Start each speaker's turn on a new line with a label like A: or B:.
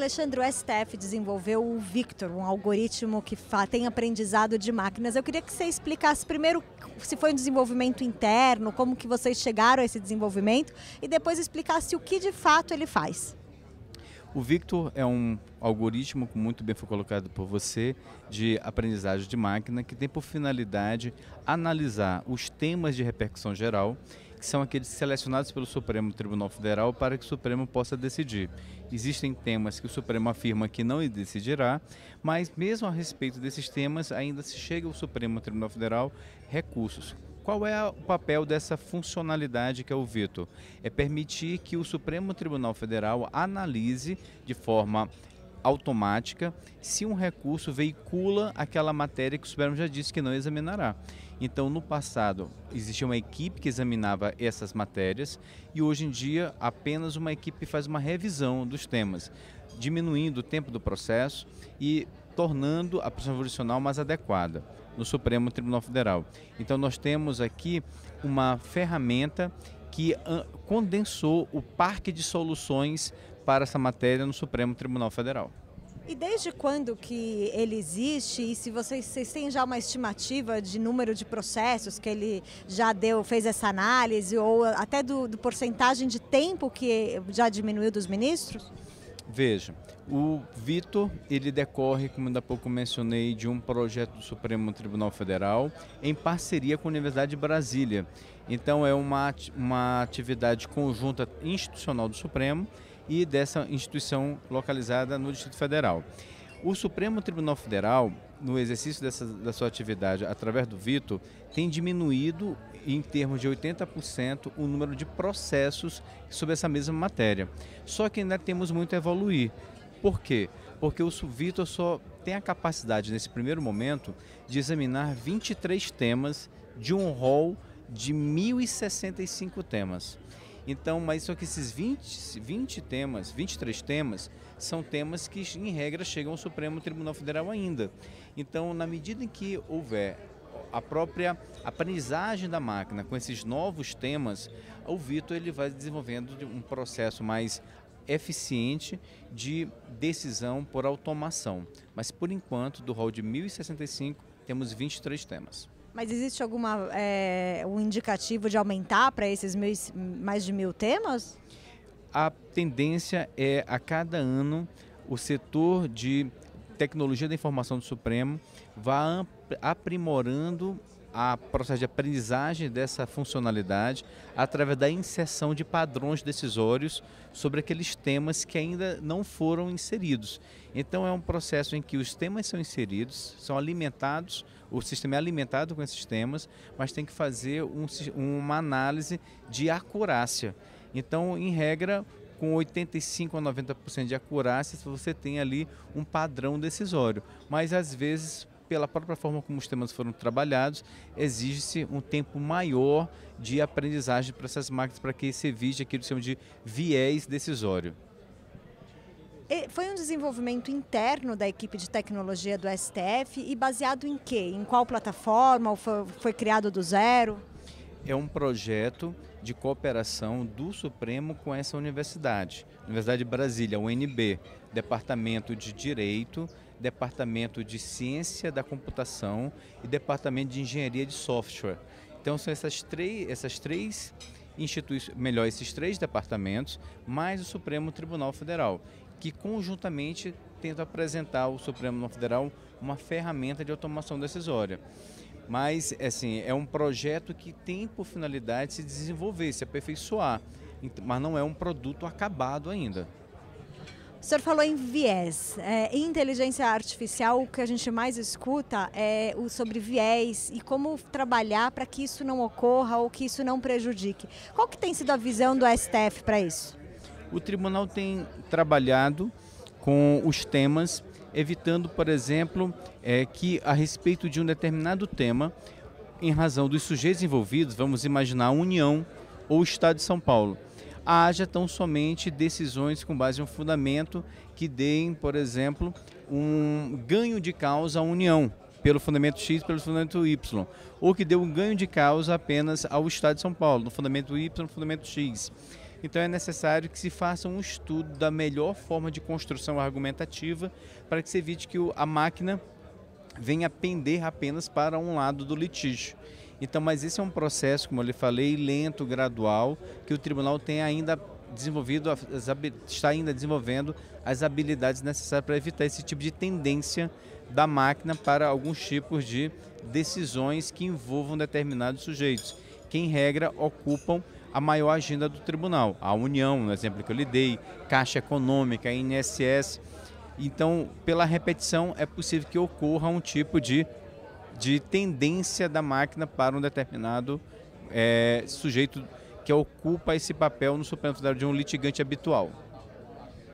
A: Alexandre, o STF desenvolveu o Victor, um algoritmo que tem aprendizado de máquinas. Eu queria que você explicasse primeiro se foi um desenvolvimento interno, como que vocês chegaram a esse desenvolvimento e depois explicasse o que de fato ele faz.
B: O Victor é um algoritmo, como muito bem foi colocado por você, de aprendizagem de máquina, que tem por finalidade analisar os temas de repercussão geral que são aqueles selecionados pelo Supremo Tribunal Federal para que o Supremo possa decidir. Existem temas que o Supremo afirma que não decidirá, mas mesmo a respeito desses temas, ainda se chega ao Supremo Tribunal Federal recursos. Qual é o papel dessa funcionalidade que é o veto? É permitir que o Supremo Tribunal Federal analise de forma automática se um recurso veicula aquela matéria que o Supremo já disse que não examinará. Então, no passado, existia uma equipe que examinava essas matérias e hoje em dia apenas uma equipe faz uma revisão dos temas, diminuindo o tempo do processo e tornando a pressão jurisdicional mais adequada no Supremo Tribunal Federal. Então, nós temos aqui uma ferramenta que ah, condensou o parque de soluções para essa matéria no Supremo Tribunal Federal.
A: E desde quando que ele existe e se vocês, vocês têm já uma estimativa de número de processos que ele já deu, fez essa análise ou até do, do porcentagem de tempo que já diminuiu dos ministros?
B: Veja, o Vitor, ele decorre, como ainda há pouco mencionei, de um projeto do Supremo Tribunal Federal em parceria com a Universidade de Brasília. Então é uma, uma atividade conjunta institucional do Supremo e dessa instituição localizada no Distrito Federal. O Supremo Tribunal Federal, no exercício dessa, da sua atividade através do Vito, tem diminuído em termos de 80% o número de processos sobre essa mesma matéria. Só que ainda temos muito a evoluir. Por quê? Porque o Vitor só tem a capacidade, nesse primeiro momento, de examinar 23 temas de um rol de 1.065 temas. Então, mas só que esses 20, 20 temas, 23 temas, são temas que, em regra, chegam ao Supremo Tribunal Federal ainda. Então, na medida em que houver a própria aprendizagem da máquina com esses novos temas, o Vitor ele vai desenvolvendo um processo mais eficiente de decisão por automação. Mas por enquanto, do rol de 1065, temos 23 temas.
A: Mas existe algum é, eh, um indicativo de aumentar para esses mil, mais de mil temas?
B: A tendência é a cada ano o setor de tecnologia da informação do Supremo vá aprimorando a processo de aprendizagem dessa funcionalidade através da inserção de padrões decisórios sobre aqueles temas que ainda não foram inseridos. Então é um processo em que os temas são inseridos, são alimentados, o sistema é alimentado com esses temas, mas tem que fazer um, uma análise de acurácia. Então, em regra, com 85 a 90% de acurácia, você tem ali um padrão decisório. Mas às vezes pela própria forma como os temas foram trabalhados, exige-se um tempo maior de aprendizagem para essas máquinas para que se evite aquilo que chamam de viés decisório.
A: Foi um desenvolvimento interno da equipe de tecnologia do STF e baseado em quê? Em qual plataforma? foi criado do zero?
B: é um projeto de cooperação do Supremo com essa universidade, Universidade de Brasília, UNB, Departamento de Direito, Departamento de Ciência da Computação e Departamento de Engenharia de Software. Então são essas três, essas três instituições, melhor esses três departamentos, mais o Supremo Tribunal Federal, que conjuntamente tenta apresentar ao Supremo Tribunal Federal uma ferramenta de automação decisória. Mas, assim, é um projeto que tem por finalidade se desenvolver, se aperfeiçoar, mas não é um produto acabado ainda.
A: O senhor falou em viés. É, inteligência artificial, o que a gente mais escuta é o sobre viés e como trabalhar para que isso não ocorra ou que isso não prejudique. Qual que tem sido a visão do STF para isso?
B: O tribunal tem trabalhado com os temas evitando, por exemplo, é, que a respeito de um determinado tema, em razão dos sujeitos envolvidos, vamos imaginar a União ou o Estado de São Paulo, haja tão somente decisões com base em um fundamento que deem, por exemplo, um ganho de causa à União pelo fundamento X, pelo fundamento Y, ou que dê um ganho de causa apenas ao Estado de São Paulo, no fundamento Y, no fundamento X. Então é necessário que se faça um estudo da melhor forma de construção argumentativa para que se evite que a máquina venha pender apenas para um lado do litígio. Então, mas esse é um processo, como eu lhe falei, lento, gradual, que o tribunal tem ainda desenvolvido, está ainda desenvolvendo as habilidades necessárias para evitar esse tipo de tendência da máquina para alguns tipos de decisões que envolvam determinados sujeitos, que em regra ocupam a maior agenda do tribunal. A União, no exemplo que eu lhe dei, Caixa Econômica, INSS. Então, pela repetição, é possível que ocorra um tipo de, de tendência da máquina para um determinado é, sujeito que ocupa esse papel no Supremo Tribunal de um litigante habitual.